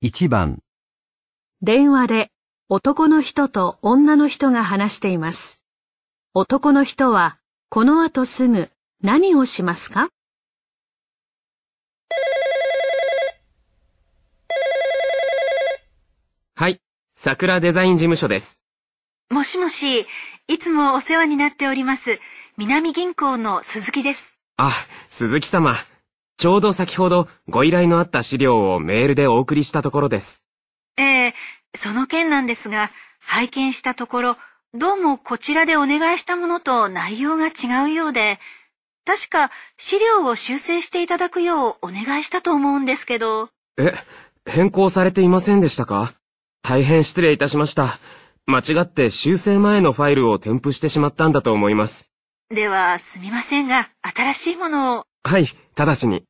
一番電話で男の人と女の人が話しています。男の人はこの後すぐ何をしますかはい、桜デザイン事務所です。もしもし、いつもお世話になっております。南銀行の鈴木です。あ、鈴木様。ちょうど先ほどご依頼のあった資料をメールでお送りしたところです。ええその件なんですが、拝見したところ、どうもこちらでお願いしたものと内容が違うようで、確か資料を修正していただくようお願いしたと思うんですけど。え、変更されていませんでしたか大変失礼いたしました。間違って修正前のファイルを添付してしまったんだと思います。では、すみませんが、新しいものを。はい、直ちに。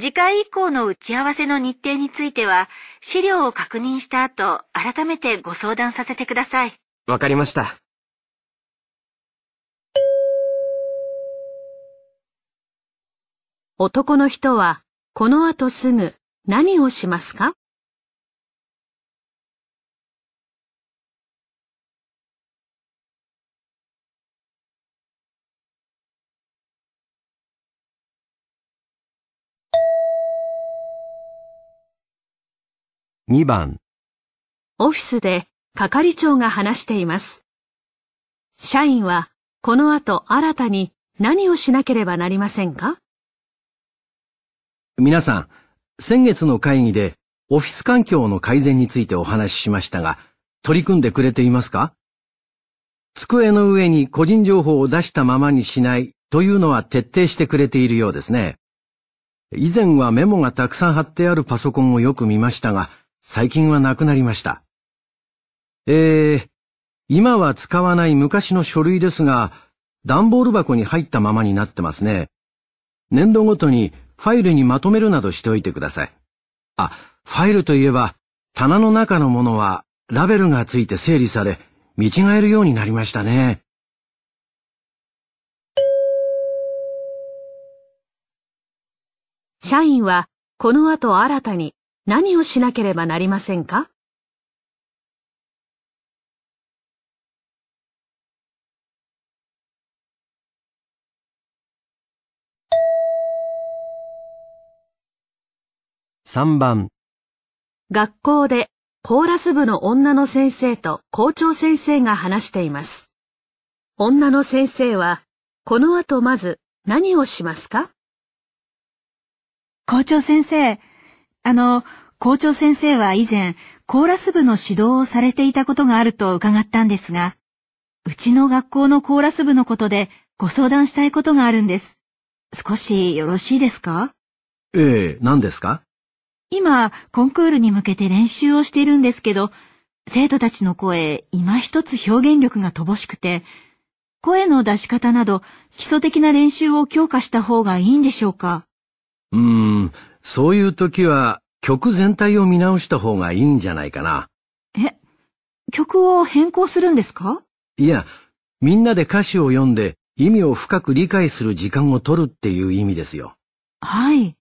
次回以降の打ち合わせの日程については、資料を確認した後、改めてご相談させてください。わかりました。男の人は、この後すぐ何をしますか2番オフィスで係長が話しています。社員はこの後新たに何をしなければなりませんか皆さん、先月の会議でオフィス環境の改善についてお話ししましたが、取り組んでくれていますか机の上に個人情報を出したままにしないというのは徹底してくれているようですね。以前はメモがたくさん貼ってあるパソコンをよく見ましたが、最近はなくなりました。えー、今は使わない昔の書類ですが、段ボール箱に入ったままになってますね。年度ごとにファイルにまとめるなどしておいてください。あ、ファイルといえば、棚の中のものはラベルがついて整理され、見違えるようになりましたね。社員はこの後新たに何をしなければなりませんか3番学校でコーラス部の女の先生と校長先生が話しています。女の先生は、この後まず何をしますか校長先生、あの、校長先生は以前、コーラス部の指導をされていたことがあると伺ったんですが、うちの学校のコーラス部のことでご相談したいことがあるんです。少しよろしいですかええ、何ですか今、コンクールに向けて練習をしているんですけど、生徒たちの声、今一つ表現力が乏しくて、声の出し方など、基礎的な練習を強化した方がいいんでしょうかうーん、そういう時は曲全体を見直した方がいいんじゃないかな。え、曲を変更するんですかいや、みんなで歌詞を読んで意味を深く理解する時間を取るっていう意味ですよ。はい。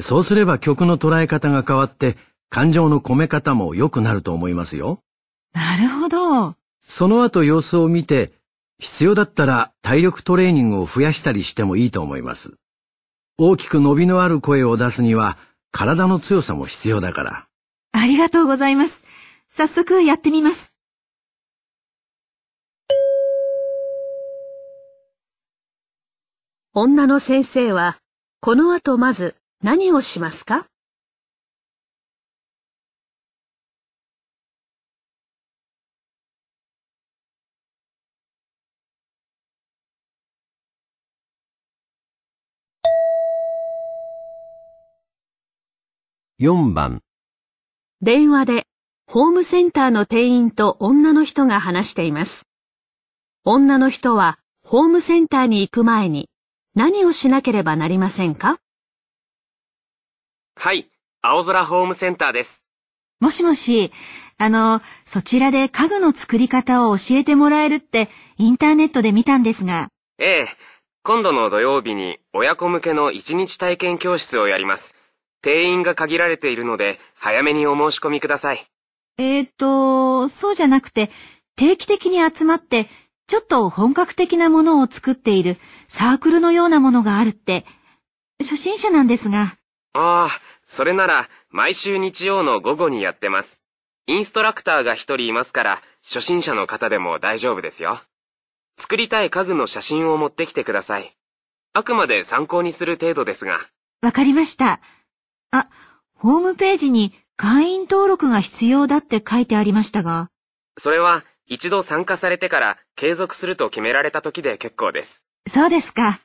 そうすれば曲の捉え方が変わって感情の込め方も良くなると思いますよ。なるほど。その後様子を見て必要だったら体力トレーニングを増やしたりしてもいいと思います。大きく伸びのある声を出すには、体の強さも必要だから。ありがとうございます。早速やってみます。女の先生は、この後まず何をしますか4番電話でホームセンターの店員と女の人が話しています。女の人はホームセンターに行く前に何をしなければなりませんかはい、青空ホームセンターです。もしもし、あの、そちらで家具の作り方を教えてもらえるってインターネットで見たんですが。ええ、今度の土曜日に親子向けの一日体験教室をやります。定員が限られているので、早めにお申し込みください。えっと、そうじゃなくて、定期的に集まって、ちょっと本格的なものを作っているサークルのようなものがあるって、初心者なんですが。ああ、それなら、毎週日曜の午後にやってます。インストラクターが一人いますから、初心者の方でも大丈夫ですよ。作りたい家具の写真を持ってきてください。あくまで参考にする程度ですが。わかりました。あ、ホームページに会員登録が必要だって書いてありましたが。それは一度参加されてから継続すると決められた時で結構です。そうですか。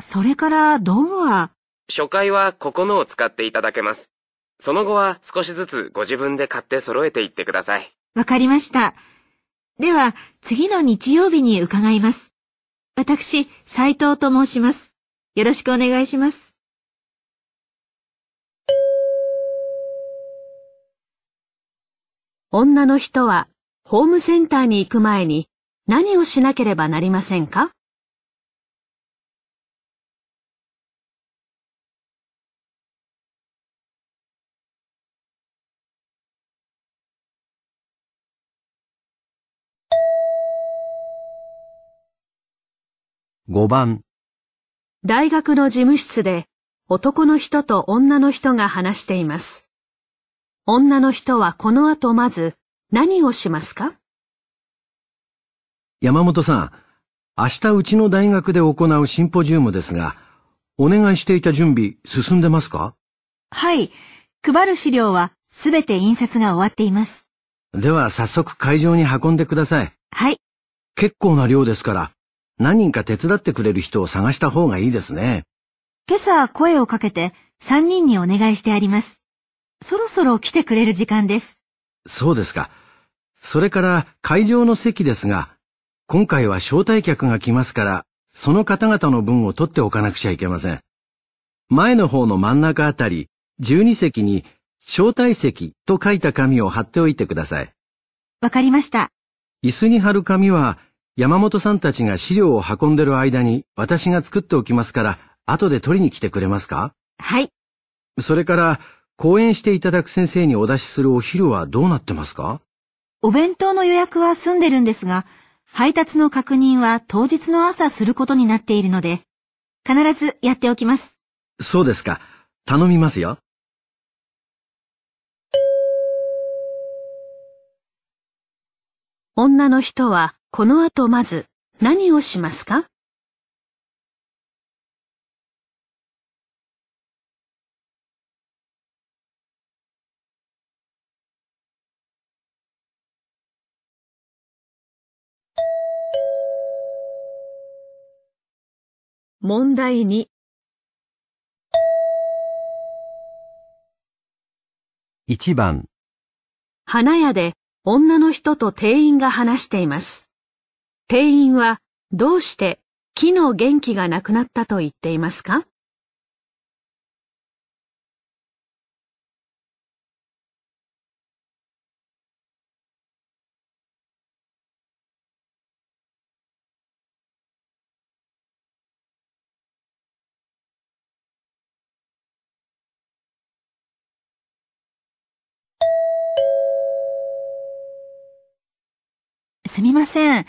それから道具は初回はここのを使っていただけます。その後は少しずつご自分で買って揃えていってください。わかりました。では、次の日曜日に伺います。私、斉藤と申します。よろしくお願いします。女の人はホームセンターに行く前に何をしなければなりませんか5番大学の事務室で男の人と女の人が話しています。女の人はこの後まず何をしますか山本さん、明日うちの大学で行うシンポジウムですが、お願いしていた準備進んでますかはい。配る資料はすべて印刷が終わっています。では早速会場に運んでください。はい。結構な量ですから、何人か手伝ってくれる人を探した方がいいですね。今朝声をかけて3人にお願いしてあります。そろそろ来てくれる時間です。そうですか。それから会場の席ですが、今回は招待客が来ますから、その方々の分を取っておかなくちゃいけません。前の方の真ん中あたり、12席に招待席と書いた紙を貼っておいてください。わかりました。椅子に貼る紙は、山本さんたちが資料を運んでる間に私が作っておきますから、後で取りに来てくれますかはい。それから、講演していただく先生にお出しするお昼はどうなってますかお弁当の予約は済んでるんですが、配達の確認は当日の朝することになっているので、必ずやっておきます。そうですか。頼みますよ。女の人はこの後まず何をしますか問題2 1番花屋で女の人と店員が話しています。店員はどうして木の元気がなくなったと言っていますかみません。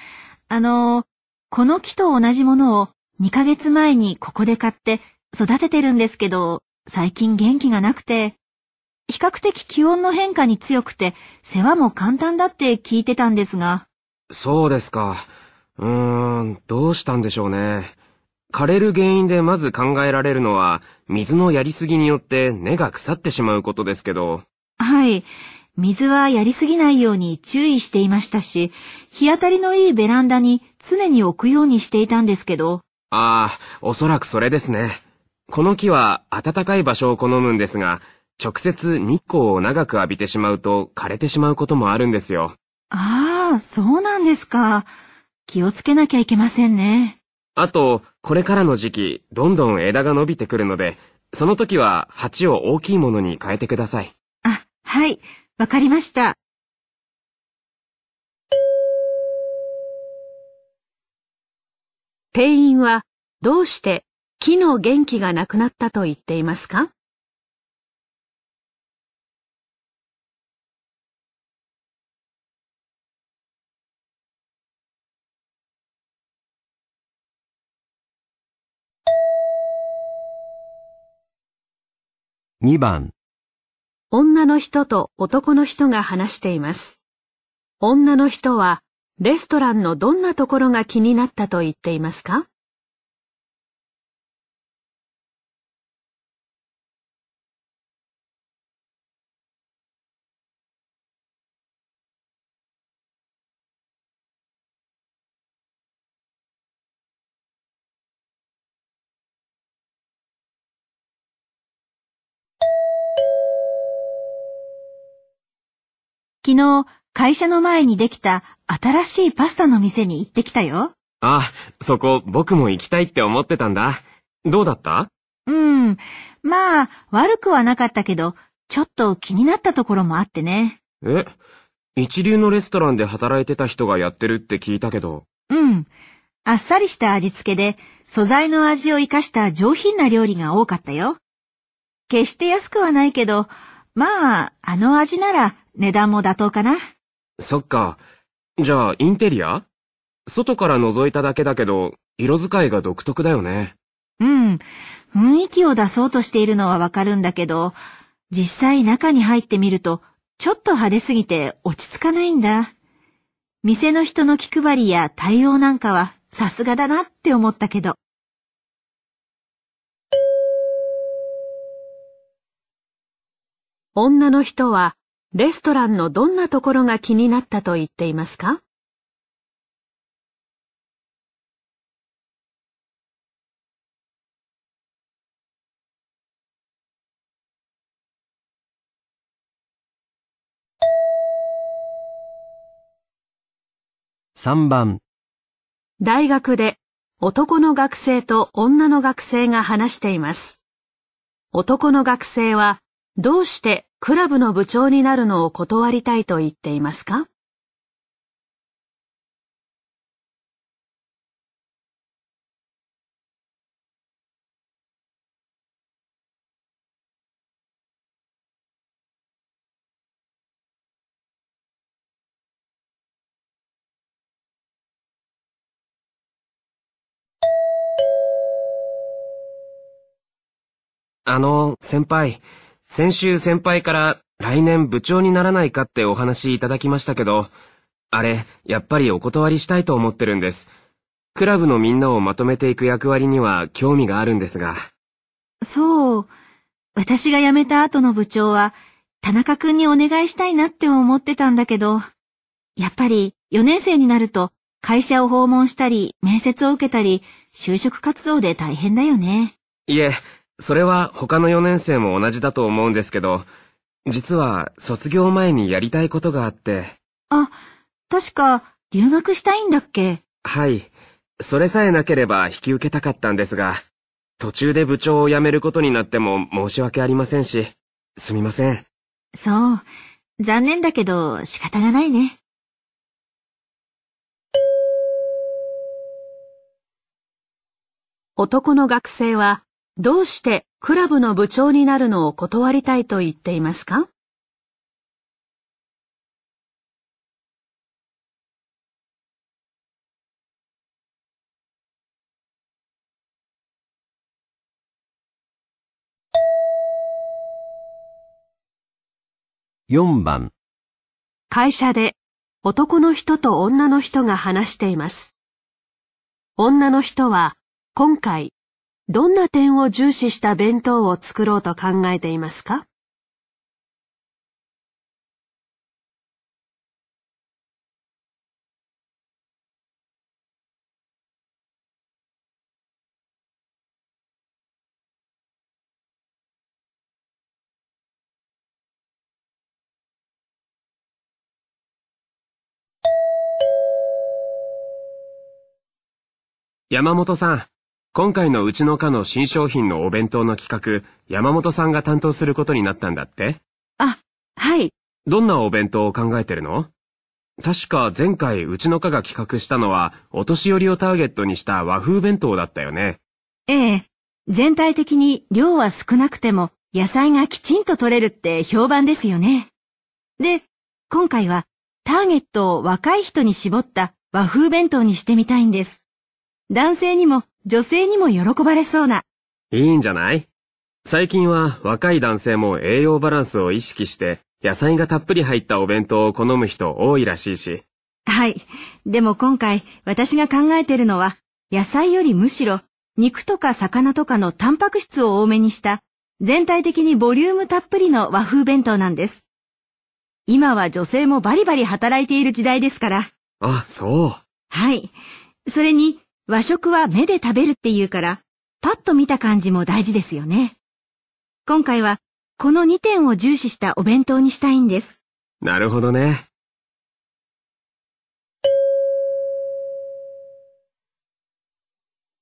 あの、この木と同じものを2ヶ月前にここで買って育ててるんですけど、最近元気がなくて、比較的気温の変化に強くて、世話も簡単だって聞いてたんですが。そうですか。うーん、どうしたんでしょうね。枯れる原因でまず考えられるのは、水のやりすぎによって根が腐ってしまうことですけど。はい。水はやりすぎないように注意していましたし、日当たりのいいベランダに常に置くようにしていたんですけど。ああ、おそらくそれですね。この木は暖かい場所を好むんですが、直接日光を長く浴びてしまうと枯れてしまうこともあるんですよ。ああ、そうなんですか。気をつけなきゃいけませんね。あと、これからの時期、どんどん枝が伸びてくるので、その時は鉢を大きいものに変えてください。あ、はい。わかりました。店員はどうして木の元気がなくなったと言っていますか2番女の人と男の人が話しています。女の人は、レストランのどんなところが気になったと言っていますか昨日、会社の前にできた新しいパスタの店に行ってきたよ。あ、そこ僕も行きたいって思ってたんだ。どうだったうん。まあ、悪くはなかったけど、ちょっと気になったところもあってね。え一流のレストランで働いてた人がやってるって聞いたけど。うん。あっさりした味付けで、素材の味を活かした上品な料理が多かったよ。決して安くはないけど、まあ、あの味なら値段も妥当かなそっか。じゃあ、インテリア外から覗いただけだけど、色使いが独特だよね。うん。雰囲気を出そうとしているのはわかるんだけど、実際中に入ってみると、ちょっと派手すぎて落ち着かないんだ。店の人の気配りや対応なんかはさすがだなって思ったけど。女の人はレストランのどんなところが気になったと言っていますか3番大学で男の学生と女の学生が話しています。男の学生はどうしてクラブの部長になるのを断りたいと言っていますかあの、先輩。先週先輩から来年部長にならないかってお話いただきましたけど、あれ、やっぱりお断りしたいと思ってるんです。クラブのみんなをまとめていく役割には興味があるんですが。そう。私が辞めた後の部長は、田中くんにお願いしたいなって思ってたんだけど、やっぱり4年生になると会社を訪問したり、面接を受けたり、就職活動で大変だよね。いえ、それは他の4年生も同じだと思うんですけど、実は卒業前にやりたいことがあって。あ、確か留学したいんだっけはい。それさえなければ引き受けたかったんですが、途中で部長を辞めることになっても申し訳ありませんし、すみません。そう。残念だけど仕方がないね。男の学生はどうしてクラブの部長になるのを断りたいと言っていますか4番会社で男の人と女の人が話しています。女の人は今回どんな点を重視した弁当を作ろうと考えていますか山本さん。今回のうちの課の新商品のお弁当の企画、山本さんが担当することになったんだってあ、はい。どんなお弁当を考えてるの確か前回うちの課が企画したのは、お年寄りをターゲットにした和風弁当だったよね。ええ。全体的に量は少なくても野菜がきちんと取れるって評判ですよね。で、今回はターゲットを若い人に絞った和風弁当にしてみたいんです。男性にも女性にも喜ばれそうな。いいんじゃない最近は若い男性も栄養バランスを意識して野菜がたっぷり入ったお弁当を好む人多いらしいし。はい。でも今回私が考えてるのは野菜よりむしろ肉とか魚とかのタンパク質を多めにした全体的にボリュームたっぷりの和風弁当なんです。今は女性もバリバリ働いている時代ですから。あ、そう。はい。それに和食は目で食べるっていうから、パッと見た感じも大事ですよね。今回は、この2点を重視したお弁当にしたいんです。なるほどね。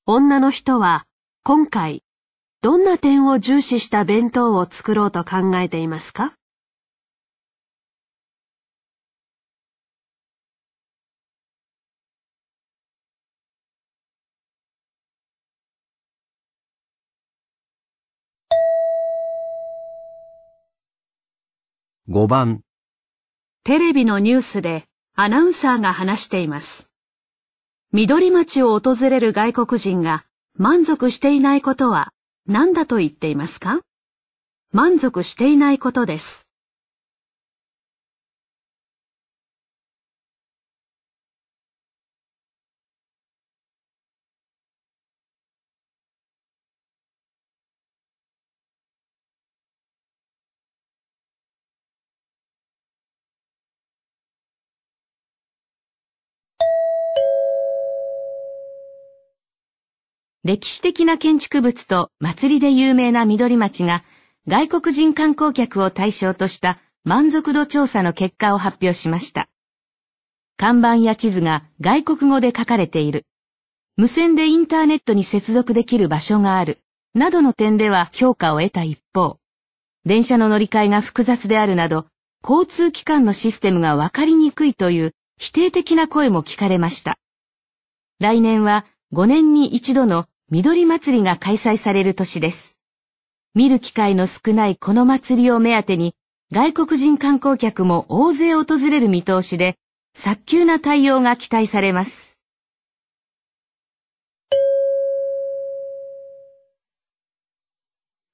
女の人は、今回、どんな点を重視した弁当を作ろうと考えていますか5番テレビのニュースでアナウンサーが話しています。緑町を訪れる外国人が満足していないことは何だと言っていますか満足していないことです。歴史的な建築物と祭りで有名な緑町が外国人観光客を対象とした満足度調査の結果を発表しました。看板や地図が外国語で書かれている。無線でインターネットに接続できる場所がある。などの点では評価を得た一方、電車の乗り換えが複雑であるなど、交通機関のシステムがわかりにくいという否定的な声も聞かれました。来年は5年に一度の緑祭りが開催される年です。見る機会の少ないこの祭りを目当てに、外国人観光客も大勢訪れる見通しで、早急な対応が期待されます。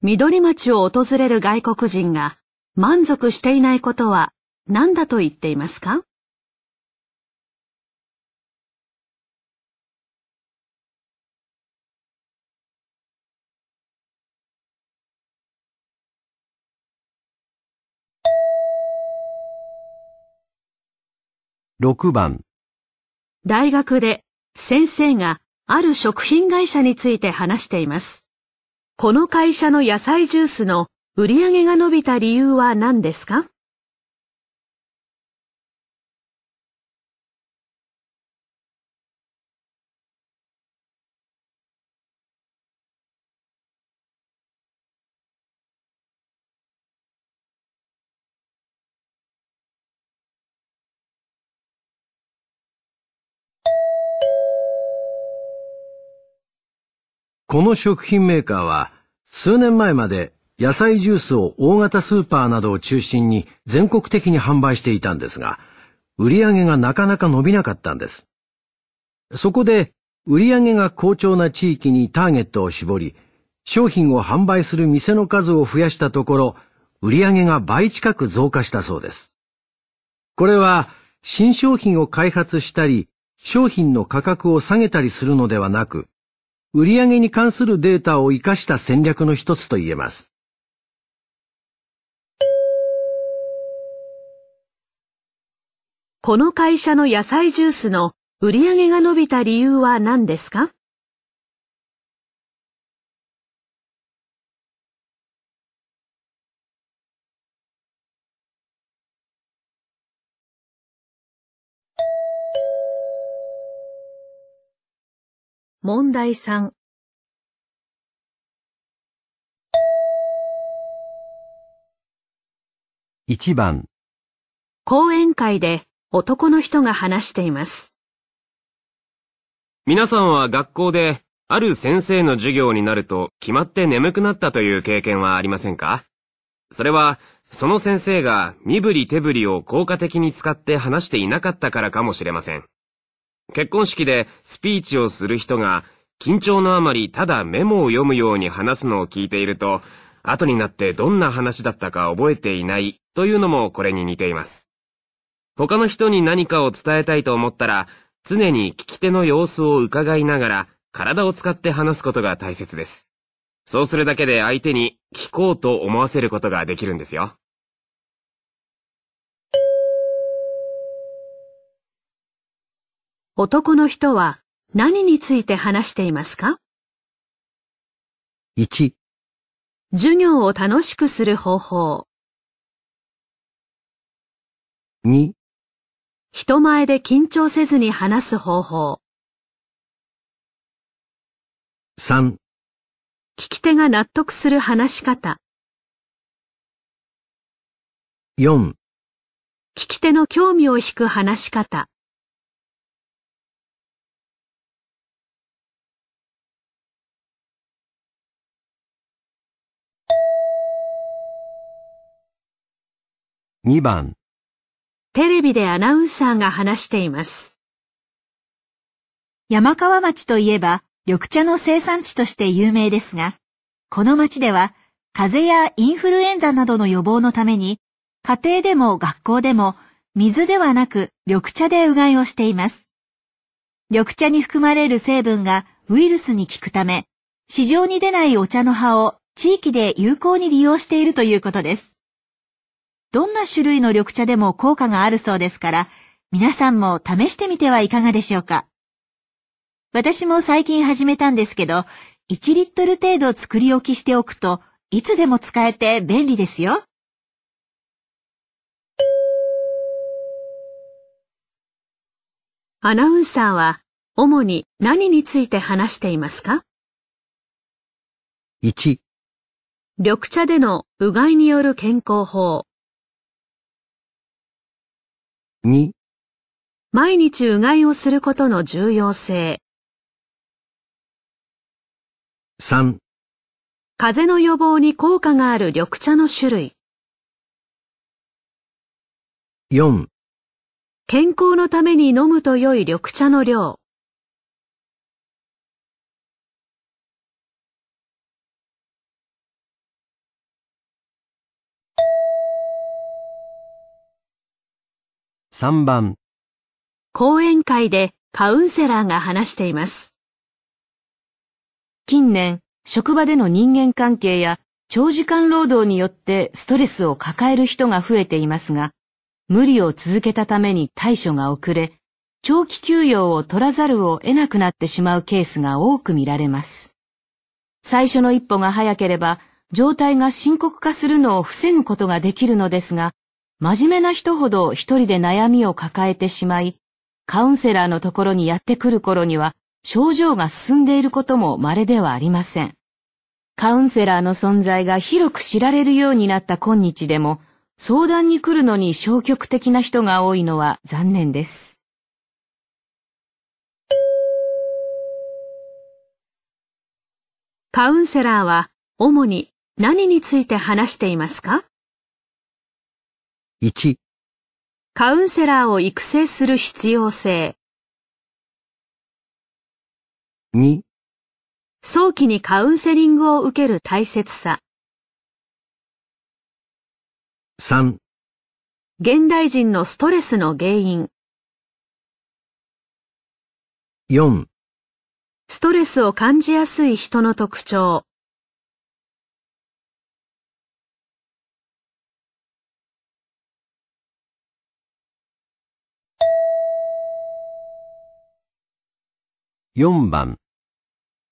緑町を訪れる外国人が満足していないことは何だと言っていますか6番大学で先生がある食品会社について話しています。この会社の野菜ジュースの売り上げが伸びた理由は何ですかこの食品メーカーは数年前まで野菜ジュースを大型スーパーなどを中心に全国的に販売していたんですが、売り上げがなかなか伸びなかったんです。そこで売り上げが好調な地域にターゲットを絞り、商品を販売する店の数を増やしたところ、売り上げが倍近く増加したそうです。これは新商品を開発したり、商品の価格を下げたりするのではなく、売上に関するデータを活かした戦略の一つと言えます。この会社の野菜ジュースの売上が伸びた理由は何ですか問題3一番講演会で男の人が話しています。皆さんは学校である先生の授業になると決まって眠くなったという経験はありませんかそれは、その先生が身振り手振りを効果的に使って話していなかったからかもしれません。結婚式でスピーチをする人が、緊張のあまりただメモを読むように話すのを聞いていると、後になってどんな話だったか覚えていないというのもこれに似ています。他の人に何かを伝えたいと思ったら、常に聞き手の様子を伺いながら、体を使って話すことが大切です。そうするだけで相手に聞こうと思わせることができるんですよ。男の人は何について話していますか ?1、授業を楽しくする方法。2、人前で緊張せずに話す方法。3、聞き手が納得する話し方。4、聞き手の興味を引く話し方。2番テレビでアナウンサーが話しています。山川町といえば緑茶の生産地として有名ですが、この町では風邪やインフルエンザなどの予防のために、家庭でも学校でも水ではなく緑茶でうがいをしています。緑茶に含まれる成分がウイルスに効くため、市場に出ないお茶の葉を地域で有効に利用しているということです。どんな種類の緑茶でも効果があるそうですから、皆さんも試してみてはいかがでしょうか。私も最近始めたんですけど、1リットル程度作り置きしておくといつでも使えて便利ですよ。アナウンサーは主に何について話していますか ?1 緑茶でのうがいによる健康法2毎日うがいをすることの重要性3風邪の予防に効果がある緑茶の種類4健康のために飲むと良い緑茶の量3番講演会でカウンセラーが話しています。近年、職場での人間関係や長時間労働によってストレスを抱える人が増えていますが、無理を続けたために対処が遅れ、長期休養を取らざるを得なくなってしまうケースが多く見られます。最初の一歩が早ければ、状態が深刻化するのを防ぐことができるのですが、真面目な人ほど一人で悩みを抱えてしまい、カウンセラーのところにやってくる頃には、症状が進んでいることも稀ではありません。カウンセラーの存在が広く知られるようになった今日でも、相談に来るのに消極的な人が多いのは残念です。カウンセラーは主に何について話していますか1カウンセラーを育成する必要性2早期にカウンセリングを受ける大切さ3現代人のストレスの原因4ストレスを感じやすい人の特徴4番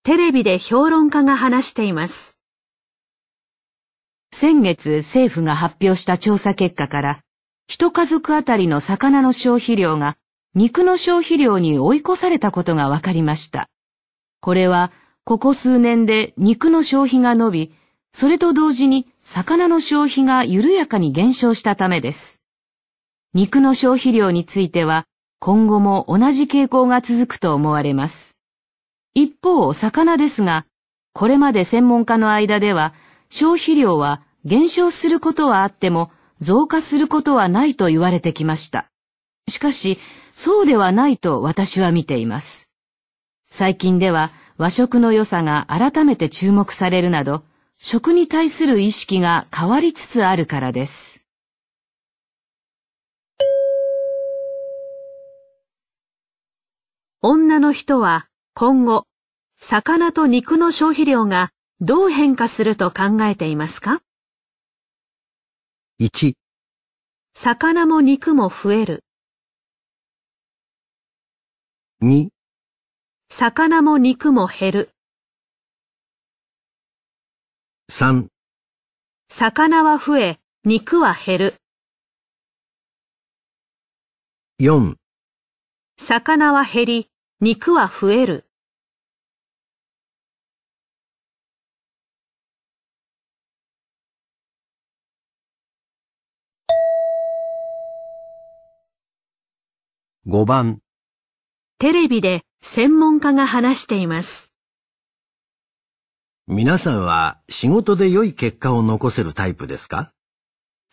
テレビで評論家が話しています。先月政府が発表した調査結果から、一家族あたりの魚の消費量が肉の消費量に追い越されたことが分かりました。これは、ここ数年で肉の消費が伸び、それと同時に魚の消費が緩やかに減少したためです。肉の消費量については、今後も同じ傾向が続くと思われます。一方、魚ですが、これまで専門家の間では、消費量は減少することはあっても、増加することはないと言われてきました。しかし、そうではないと私は見ています。最近では和食の良さが改めて注目されるなど、食に対する意識が変わりつつあるからです。女の人は今後、魚と肉の消費量がどう変化すると考えていますか ?1、魚も肉も増える。2、魚も肉も減る。3、魚は増え、肉は減る。4、魚は減り、肉は増える。5番テレビで専門家が話しています。皆さんは仕事で良い結果を残せるタイプですか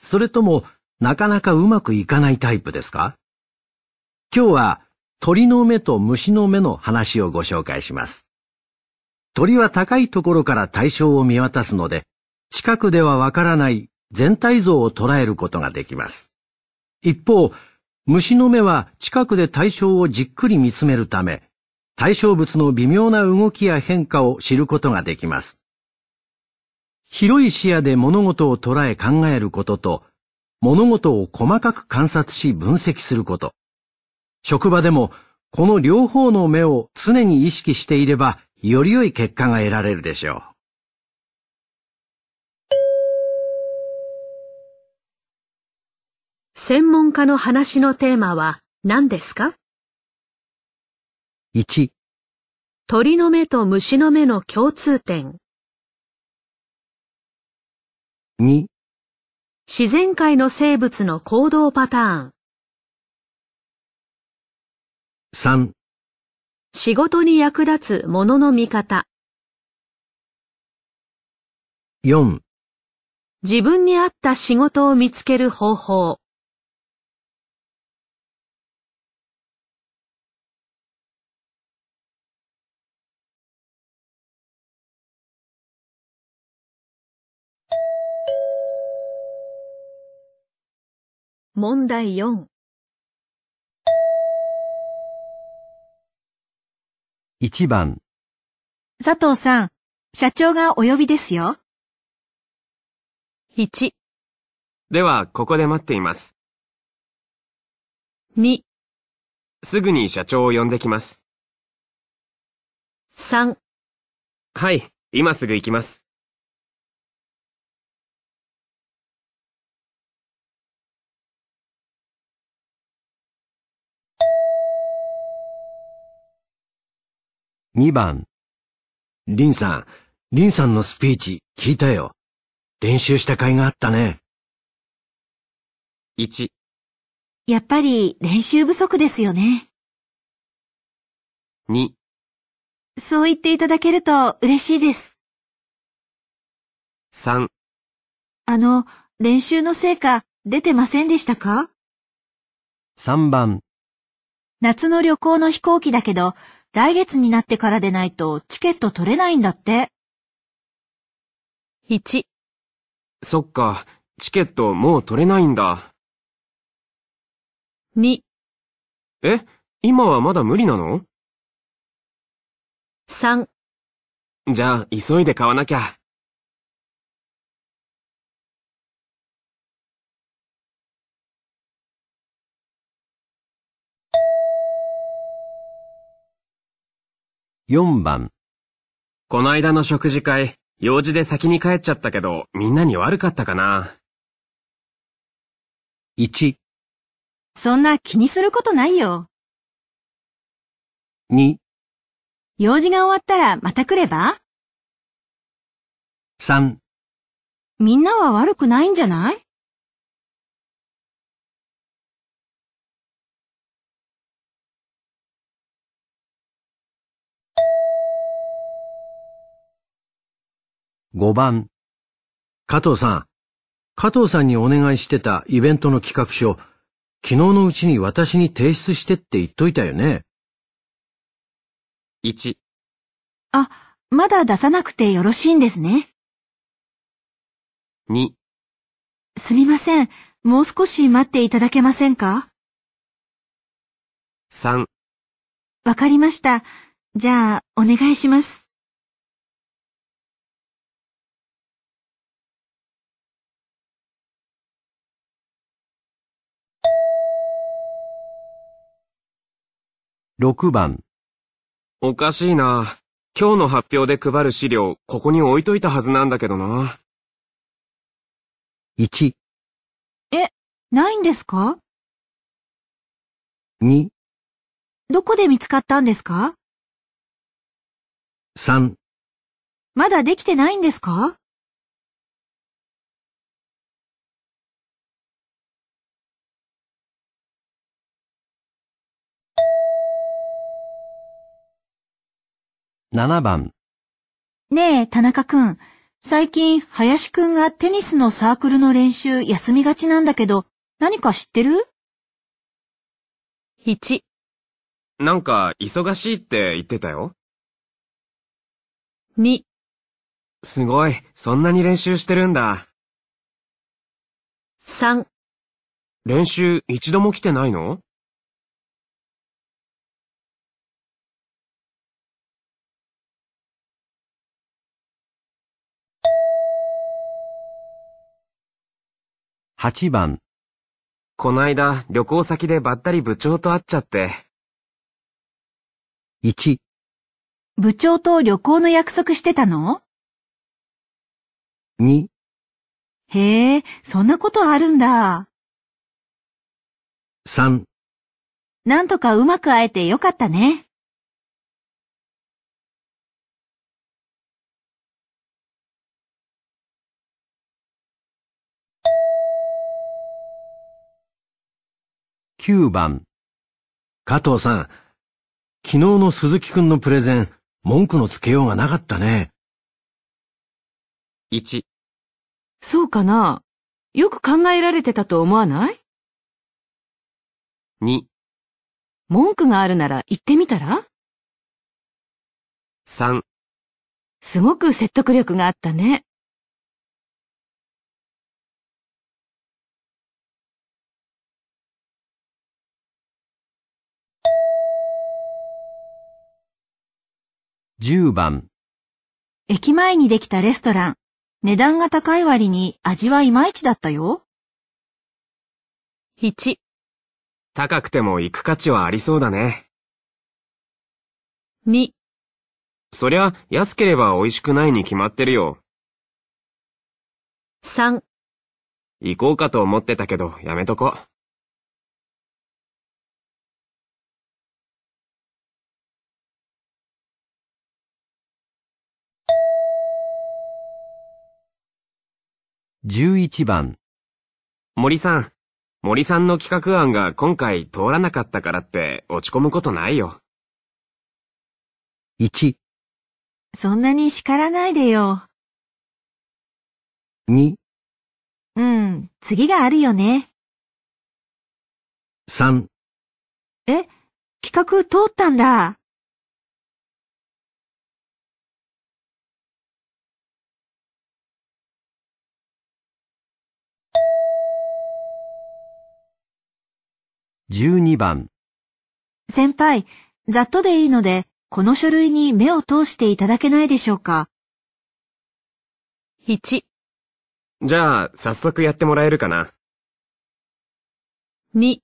それともなかなかうまくいかないタイプですか今日は鳥の目と虫の目の話をご紹介します。鳥は高いところから対象を見渡すので、近くではわからない全体像を捉えることができます。一方、虫の目は近くで対象をじっくり見つめるため、対象物の微妙な動きや変化を知ることができます。広い視野で物事を捉え考えることと、物事を細かく観察し分析すること。職場でも、この両方の目を常に意識していれば、より良い結果が得られるでしょう。専門家の話のテーマは何ですか ?1 鳥の目と虫の目の共通点2自然界の生物の行動パターン3仕事に役立つものの見方4自分に合った仕事を見つける方法問題4 1番佐藤さん、社長がお呼びですよ。1、では、ここで待っています。2、すぐに社長を呼んできます。3はい、今すぐ行きます。2番。リンさん、リンさんのスピーチ聞いたよ。練習した甲斐があったね。1。やっぱり練習不足ですよね。2。そう言っていただけると嬉しいです。3。あの、練習の成果出てませんでしたか ?3 番。夏の旅行の飛行機だけど、来月になってからでないとチケット取れないんだって。1そっか、チケットもう取れないんだ。2え、今はまだ無理なの ?3 じゃあ急いで買わなきゃ。4番。この間の食事会、用事で先に帰っちゃったけど、みんなに悪かったかな。1。そんな気にすることないよ。2。用事が終わったらまた来れば ?3。みんなは悪くないんじゃない5番。加藤さん、加藤さんにお願いしてたイベントの企画書、昨日のうちに私に提出してって言っといたよね。1。あ、まだ出さなくてよろしいんですね。2。すみません。もう少し待っていただけませんか ?3。わかりました。じゃあ、お願いします。6番。おかしいな。今日の発表で配る資料、ここに置いといたはずなんだけどな。1、え、ないんですか2、どこで見つかったんですか3、まだできてないんですか7番。ねえ、田中くん。最近、林くんがテニスのサークルの練習休みがちなんだけど、何か知ってる ?1。なんか、忙しいって言ってたよ。2。すごい、そんなに練習してるんだ。3。練習一度も来てないの8番。こないだ旅行先でばったり部長と会っちゃって。1。部長と旅行の約束してたの ?2。へえ、そんなことあるんだ。3。なんとかうまく会えてよかったね。9番。加藤さん、昨日の鈴木くんのプレゼン、文句のつけようがなかったね。1。そうかなよく考えられてたと思わない ?2。文句があるなら言ってみたら ?3。すごく説得力があったね。10番駅前にできたレストラン。値段が高い割に味はいまいちだったよ。1、高くても行く価値はありそうだね。2、そりゃ安ければ美味しくないに決まってるよ。3、行こうかと思ってたけどやめとこう。11番。森さん、森さんの企画案が今回通らなかったからって落ち込むことないよ。1、そんなに叱らないでよ。2、うん、次があるよね。3。え、企画通ったんだ。12番先輩、ざっとでいいので、この書類に目を通していただけないでしょうか。1、じゃあ、早速やってもらえるかな。2、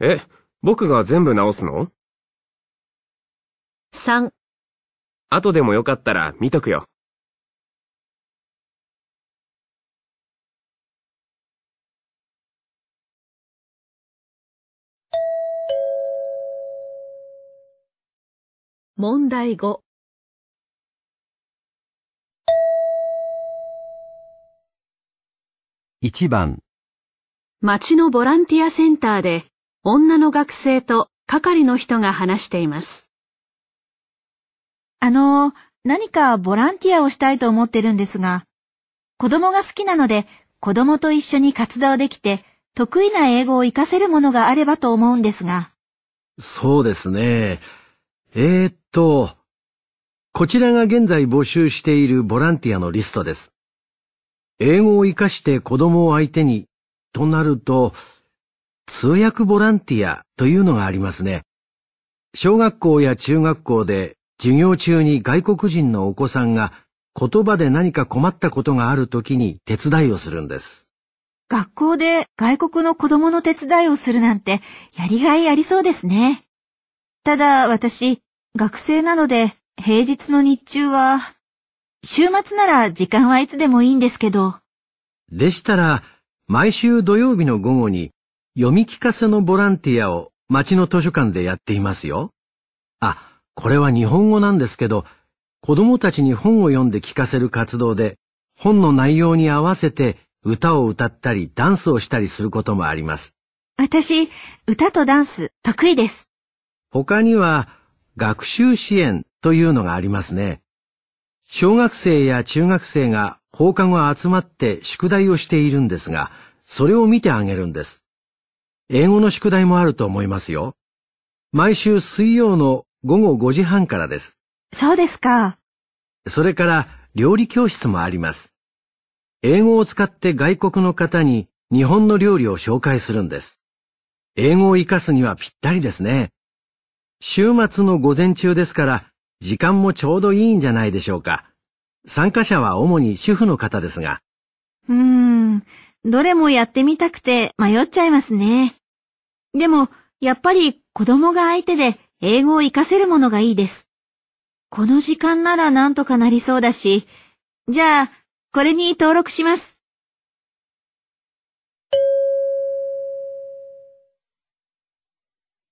え、僕が全部直すの3。後でもよかったら見とくよ。問題51番町のボランティアセンターで女の学生と係の人が話しています。あの、何かボランティアをしたいと思ってるんですが、子供が好きなので子供と一緒に活動できて得意な英語を活かせるものがあればと思うんですが。そうですね。えー、っと、こちらが現在募集しているボランティアのリストです。英語を活かして子供を相手に、となると、通訳ボランティアというのがありますね。小学校や中学校で授業中に外国人のお子さんが言葉で何か困ったことがある時に手伝いをするんです。学校で外国の子供の手伝いをするなんてやりがいありそうですね。ただ私、学生なので平日の日中は、週末なら時間はいつでもいいんですけど。でしたら、毎週土曜日の午後に読み聞かせのボランティアを町の図書館でやっていますよ。あ、これは日本語なんですけど、子供たちに本を読んで聞かせる活動で、本の内容に合わせて歌を歌ったりダンスをしたりすることもあります。私、歌とダンス得意です。他には、学習支援というのがありますね。小学生や中学生が放課後集まって宿題をしているんですが、それを見てあげるんです。英語の宿題もあると思いますよ。毎週水曜の午後5時半からです。そうですか。それから料理教室もあります。英語を使って外国の方に日本の料理を紹介するんです。英語を活かすにはぴったりですね。週末の午前中ですから、時間もちょうどいいんじゃないでしょうか。参加者は主に主婦の方ですが。うーん、どれもやってみたくて迷っちゃいますね。でも、やっぱり子供が相手で英語を活かせるものがいいです。この時間ならなんとかなりそうだし、じゃあ、これに登録します。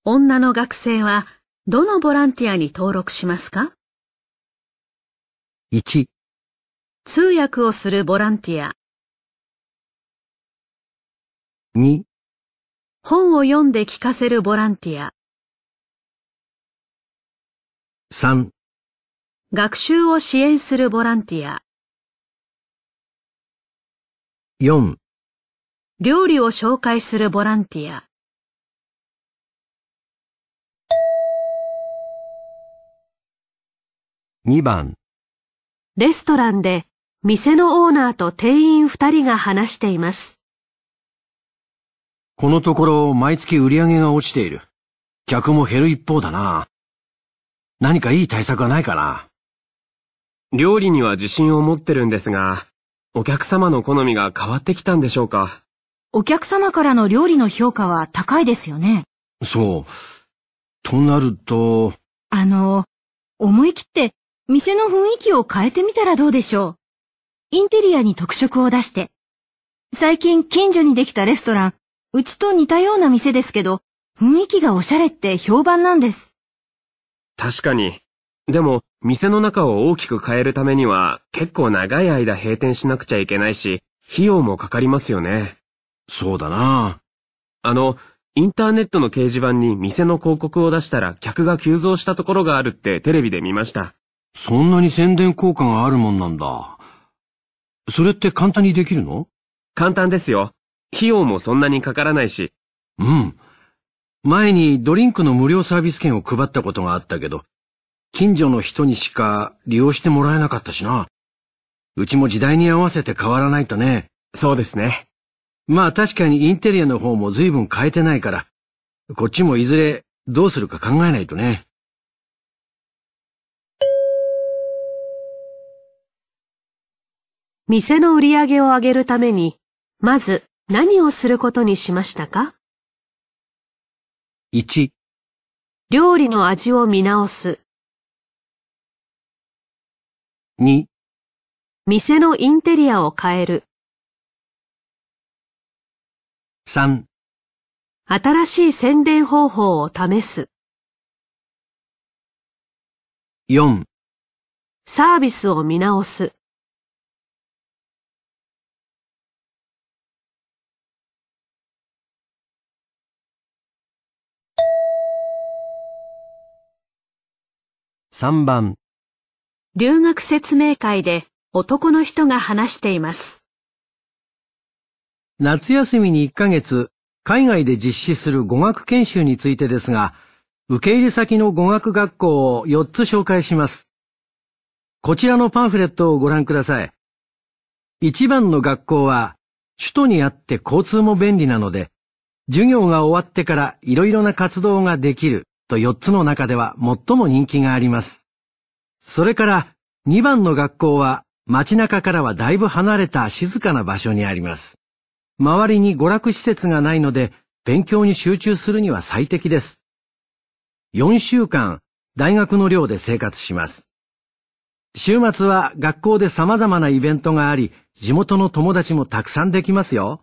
女の学生はどのボランティアに登録しますか ?1、通訳をするボランティア。2、本を読んで聞かせるボランティア。3、学習を支援するボランティア。4、料理を紹介するボランティア。2番レストランで店のオーナーと店員2人が話しています。このところ毎月売り上げが落ちている。客も減る一方だな。何かいい対策はないかな。料理には自信を持ってるんですが、お客様の好みが変わってきたんでしょうか。お客様からの料理の評価は高いですよね。そう。となると。あの、思い切って店の雰囲気を変えてみたらどうでしょう。インテリアに特色を出して。最近近所にできたレストラン、うちと似たような店ですけど、雰囲気がおしゃれって評判なんです。確かに。でも、店の中を大きく変えるためには、結構長い間閉店しなくちゃいけないし、費用もかかりますよね。そうだなあの、インターネットの掲示板に店の広告を出したら客が急増したところがあるってテレビで見ました。そんなに宣伝効果があるもんなんだ。それって簡単にできるの簡単ですよ。費用もそんなにかからないし。うん。前にドリンクの無料サービス券を配ったことがあったけど、近所の人にしか利用してもらえなかったしな。うちも時代に合わせて変わらないとね。そうですね。まあ確かにインテリアの方も随分変えてないから、こっちもいずれどうするか考えないとね。店の売り上げを上げるために、まず何をすることにしましたか ?1、料理の味を見直す。2、店のインテリアを変える。3、新しい宣伝方法を試す。4、サービスを見直す。3番留学説明会で男の人が話しています。夏休みに1ヶ月、海外で実施する語学研修についてですが、受け入れ先の語学学校を4つ紹介します。こちらのパンフレットをご覧ください。1番の学校は、首都にあって交通も便利なので、授業が終わってから色々な活動ができる。と4つの中では最も人気があります。それから2番の学校は街中からはだいぶ離れた静かな場所にあります。周りに娯楽施設がないので勉強に集中するには最適です。4週間大学の寮で生活します。週末は学校で様々なイベントがあり、地元の友達もたくさんできますよ。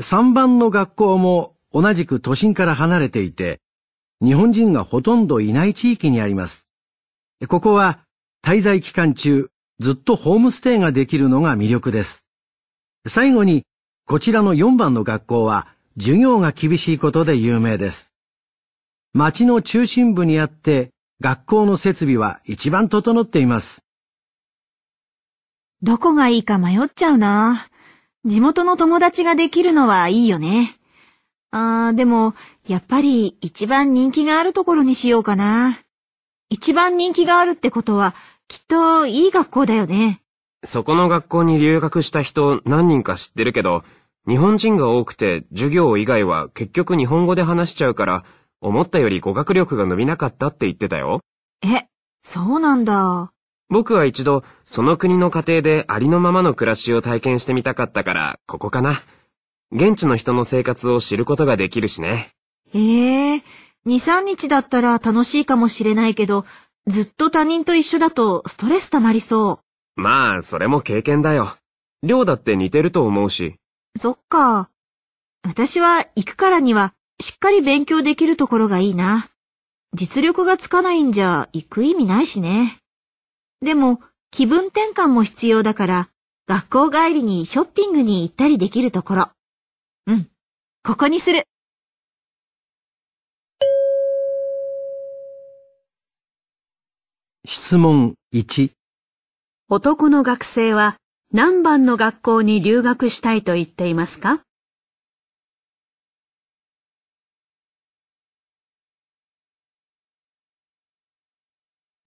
3番の学校も同じく都心から離れていて、日本人がほとんどいない地域にあります。ここは滞在期間中ずっとホームステイができるのが魅力です。最後にこちらの4番の学校は授業が厳しいことで有名です。町の中心部にあって学校の設備は一番整っています。どこがいいか迷っちゃうな。地元の友達ができるのはいいよね。あー、でも、やっぱり一番人気があるところにしようかな。一番人気があるってことは、きっといい学校だよね。そこの学校に留学した人何人か知ってるけど、日本人が多くて授業以外は結局日本語で話しちゃうから、思ったより語学力が伸びなかったって言ってたよ。え、そうなんだ。僕は一度、その国の家庭でありのままの暮らしを体験してみたかったから、ここかな。現地の人の生活を知ることができるしね。ええー、2、3日だったら楽しいかもしれないけど、ずっと他人と一緒だとストレス溜まりそう。まあ、それも経験だよ。量だって似てると思うし。そっか。私は行くからには、しっかり勉強できるところがいいな。実力がつかないんじゃ、行く意味ないしね。でも、気分転換も必要だから、学校帰りにショッピングに行ったりできるところ。うん。ここにする。質問1男の学生は何番の学校に留学したいと言っていますか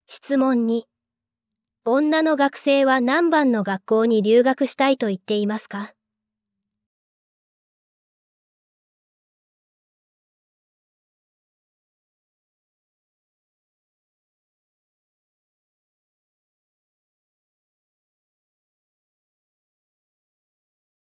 質問2女の学生は何番の学校に留学したいと言っていますか